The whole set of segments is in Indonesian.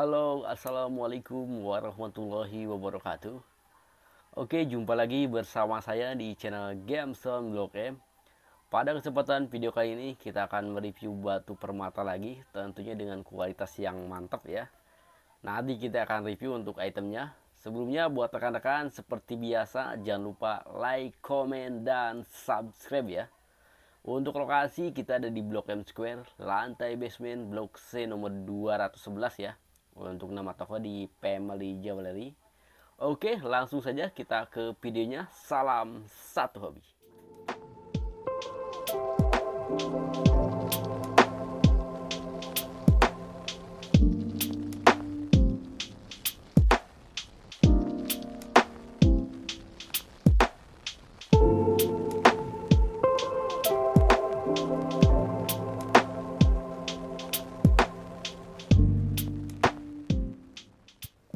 Halo, assalamualaikum warahmatullahi wabarakatuh. Oke, jumpa lagi bersama saya di channel Gamestone Blog M. Pada kesempatan video kali ini kita akan mereview batu permata lagi, tentunya dengan kualitas yang mantap ya. Nanti kita akan review untuk itemnya. Sebelumnya buat rekan-rekan seperti biasa jangan lupa like, comment, dan subscribe ya. Untuk lokasi kita ada di Blok M Square, lantai basement Blok C nomor 211 ya untuk nama toko di Family Jewelry. Oke, langsung saja kita ke videonya. Salam satu hobi.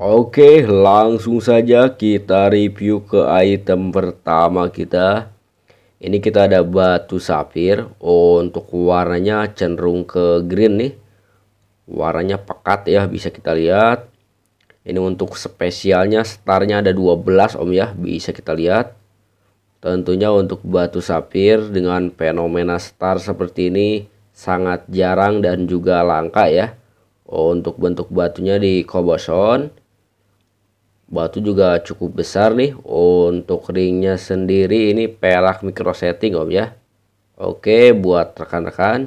Oke, langsung saja kita review ke item pertama kita. Ini kita ada batu safir. Oh, untuk warnanya cenderung ke green nih. Warnanya pekat ya, bisa kita lihat. Ini untuk spesialnya starnya ada 12 Om ya, bisa kita lihat. Tentunya untuk batu safir dengan fenomena star seperti ini sangat jarang dan juga langka ya. Oh, untuk bentuk batunya di Koboson batu juga cukup besar nih untuk ringnya sendiri ini perak micro setting om ya oke buat rekan-rekan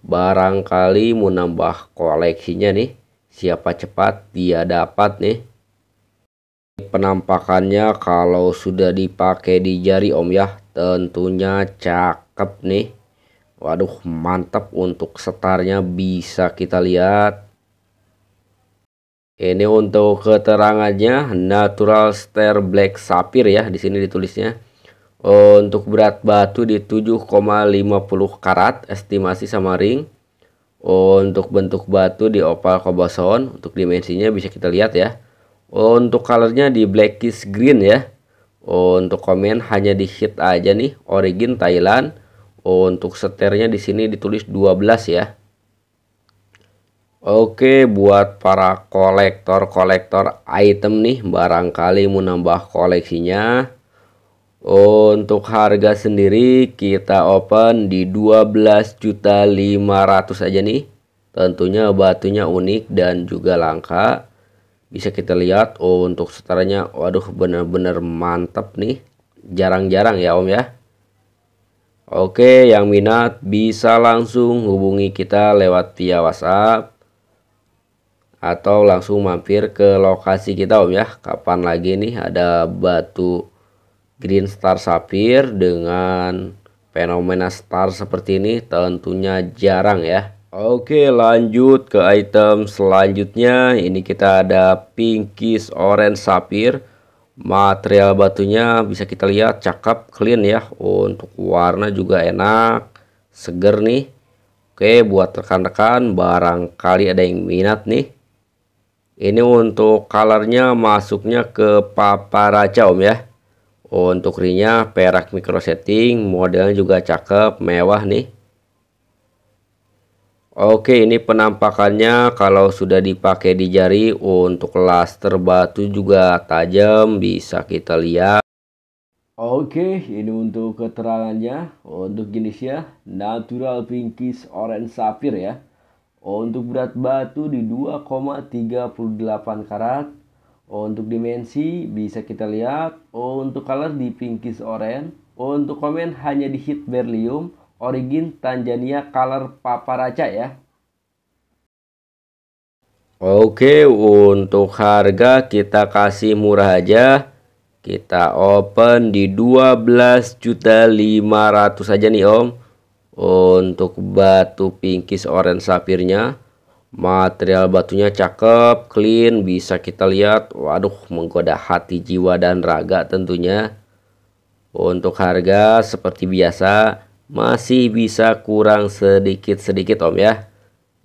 barangkali mau nambah koleksinya nih siapa cepat dia dapat nih penampakannya kalau sudah dipakai di jari om ya tentunya cakep nih waduh mantap untuk setarnya bisa kita lihat ini untuk keterangannya natural stair black sapphire ya di sini ditulisnya. Eh, untuk berat batu di 7,50 karat estimasi sama ring. Eh, untuk bentuk batu di opal kobason, untuk dimensinya bisa kita lihat ya. Eh, untuk colornya di blackish green ya. Untuk komen hanya di hit aja nih origin Thailand. Untuk seternya di sini ditulis 12 ya. Oke, buat para kolektor-kolektor item nih, barangkali menambah koleksinya. Untuk harga sendiri kita open di 12.500 aja nih. Tentunya batunya unik dan juga langka. Bisa kita lihat oh, untuk setaranya waduh bener-bener mantep nih. Jarang-jarang ya Om ya. Oke, yang minat bisa langsung hubungi kita lewat via WhatsApp atau langsung mampir ke lokasi kita om ya kapan lagi nih ada batu green star sapphire dengan fenomena star seperti ini tentunya jarang ya Oke lanjut ke item selanjutnya ini kita ada pinkish orange sapphire material batunya bisa kita lihat cakep clean ya untuk warna juga enak seger nih Oke buat rekan-rekan barangkali ada yang minat nih ini untuk colornya masuknya ke paparaca om ya oh, untuk ringnya perak micro setting modelnya juga cakep mewah nih Oke ini penampakannya kalau sudah dipakai di jari untuk laster batu juga tajam bisa kita lihat Oke ini untuk keterangannya untuk jenisnya natural pinkish orange sapphire ya Oh, untuk berat batu di 2,38 karat. Oh, untuk dimensi bisa kita lihat. Oh, untuk color di pinkish orange. Untuk komen hanya di hit berlium. Origin Tanzania color paparaca ya. Oke untuk harga kita kasih murah aja. Kita open di 12.500 aja nih om untuk batu pinkis orange sapirnya material batunya cakep clean bisa kita lihat waduh menggoda hati jiwa dan raga tentunya untuk harga seperti biasa masih bisa kurang sedikit-sedikit om ya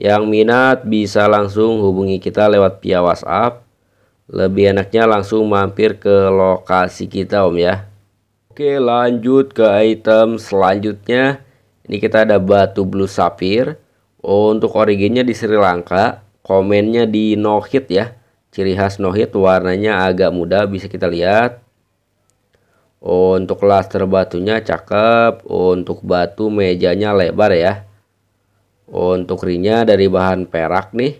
yang minat bisa langsung hubungi kita lewat via whatsapp lebih enaknya langsung mampir ke lokasi kita om ya oke lanjut ke item selanjutnya ini kita ada batu blue sapphire. Oh, untuk originnya di Sri Lanka, komennya di no hit ya. Ciri khas no hit warnanya agak muda bisa kita lihat. Oh, untuk laster batunya cakep. Oh, untuk batu mejanya lebar ya. Oh, untuk ringnya dari bahan perak nih.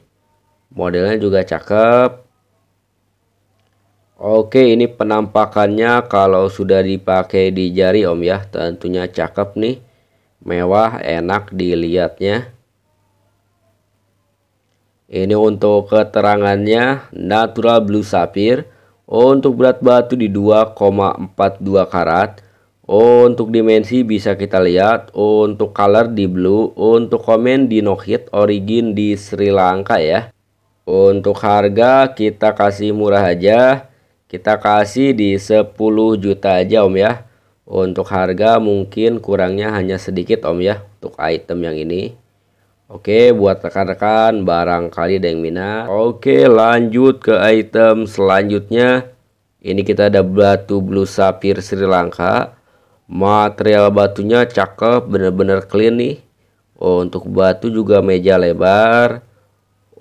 Modelnya juga cakep. Oke, ini penampakannya kalau sudah dipakai di jari Om ya, tentunya cakep nih mewah enak dilihatnya ini untuk keterangannya natural blue sapphire oh, untuk berat batu di 2,42 karat oh, untuk dimensi bisa kita lihat oh, untuk color di blue untuk komen di no hit origin di Sri Lanka ya untuk harga kita kasih murah aja kita kasih di 10 juta aja om ya untuk harga mungkin kurangnya hanya sedikit om ya untuk item yang ini. Oke buat rekan-rekan barangkali ada yang minat. Oke lanjut ke item selanjutnya. Ini kita ada batu blue sapphire Sri Lanka. Material batunya cakep bener-bener clean nih. untuk batu juga meja lebar.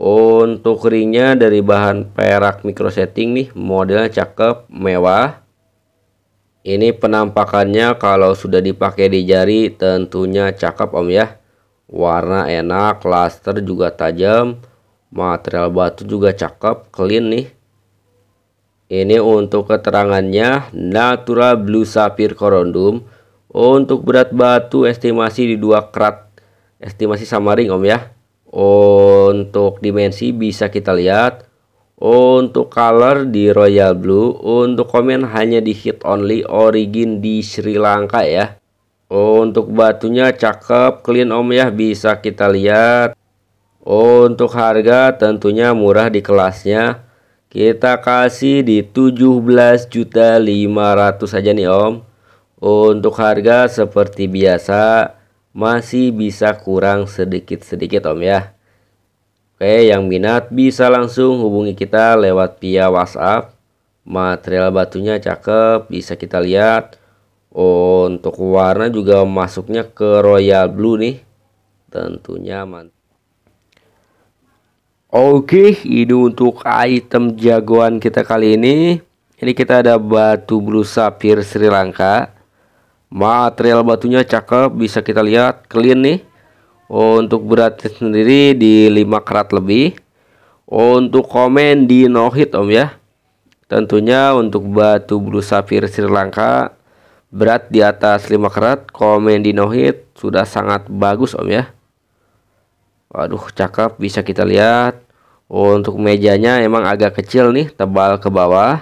untuk ringnya dari bahan perak micro setting nih modelnya cakep mewah. Ini penampakannya kalau sudah dipakai di jari tentunya cakep om ya. Warna enak, laster juga tajam, material batu juga cakep, clean nih. Ini untuk keterangannya Natura Blue Sapphire Corundum. Untuk berat batu estimasi di 2 krat estimasi sama ring om ya. Untuk dimensi bisa kita lihat untuk color di royal blue, untuk komen hanya di hit only origin di Sri Lanka ya. Untuk batunya cakep, clean om ya bisa kita lihat. Untuk harga tentunya murah di kelasnya. Kita kasih di 17.500 saja nih Om. Untuk harga seperti biasa masih bisa kurang sedikit-sedikit Om ya. Oke, yang minat bisa langsung hubungi kita lewat via WhatsApp. Material batunya cakep, bisa kita lihat. Oh, untuk warna juga masuknya ke royal blue nih. Tentunya mantap. Oke, ini untuk item jagoan kita kali ini. Ini kita ada batu blue sapphire Sri Lanka. Material batunya cakep, bisa kita lihat clean nih. Oh, untuk berat sendiri di 5 karat lebih. Oh, untuk komen di no hit Om ya. Tentunya untuk batu bulu safir Sri Lanka berat di atas 5 karat, komen di no hit sudah sangat bagus Om ya. Waduh, cakep bisa kita lihat. Oh, untuk mejanya emang agak kecil nih, tebal ke bawah.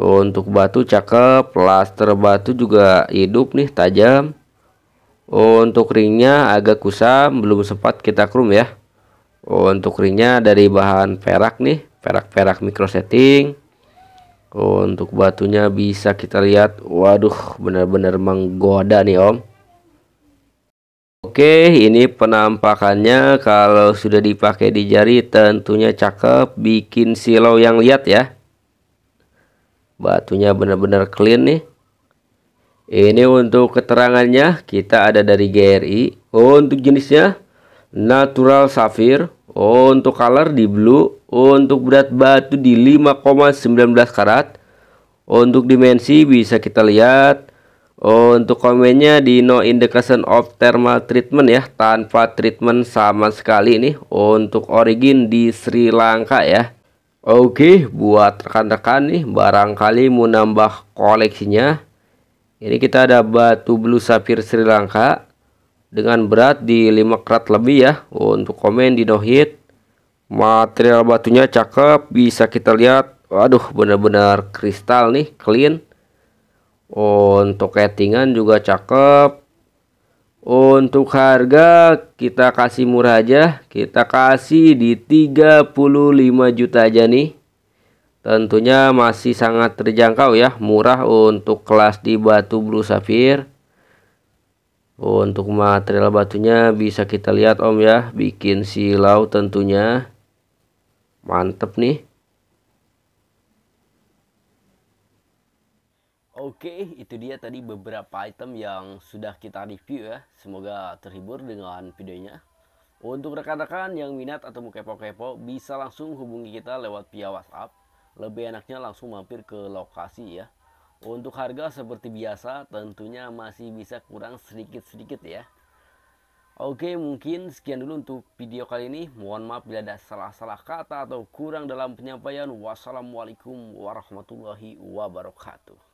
Untuk batu cakep, plaster batu juga hidup nih tajam Oh, untuk ringnya agak kusam belum sempat kita krum ya oh, untuk ringnya dari bahan perak nih perak-perak micro setting oh, untuk batunya bisa kita lihat waduh benar-benar menggoda nih om Oke, ini penampakannya kalau sudah dipakai di jari tentunya cakep, bikin silau yang lihat ya. Batunya benar-benar clean nih. Ini untuk keterangannya kita ada dari GRI. Oh, untuk jenisnya natural safir. Oh, untuk color di blue. Oh, untuk berat batu di 5,19 karat. Untuk dimensi bisa kita lihat. Untuk komennya di no indication of thermal treatment ya. Tanpa treatment sama sekali nih. Untuk origin di Sri Lanka ya. Oke buat rekan-rekan nih barangkali mau nambah koleksinya ini kita ada batu blue safir Sri Lanka dengan berat di 5 karat lebih ya. Oh, untuk komen di no hit. Material batunya cakep, bisa kita lihat. Waduh, benar-benar kristal nih, clean. Oh, untuk ketingan juga cakep. Oh, untuk harga kita kasih murah aja, kita kasih di 35 juta aja nih tentunya masih sangat terjangkau ya murah untuk kelas di batu blue sapphire untuk material batunya bisa kita lihat om ya bikin silau tentunya mantep nih Oke, itu dia tadi beberapa item yang sudah kita review ya. Semoga terhibur dengan videonya. Untuk rekan-rekan yang minat atau mau kepo-kepo, bisa langsung hubungi kita lewat via WhatsApp lebih enaknya langsung mampir ke lokasi ya. Untuk harga seperti biasa tentunya masih bisa kurang sedikit-sedikit ya. Oke mungkin sekian dulu untuk video kali ini. Mohon maaf bila ada salah-salah kata atau kurang dalam penyampaian. Wassalamualaikum warahmatullahi wabarakatuh.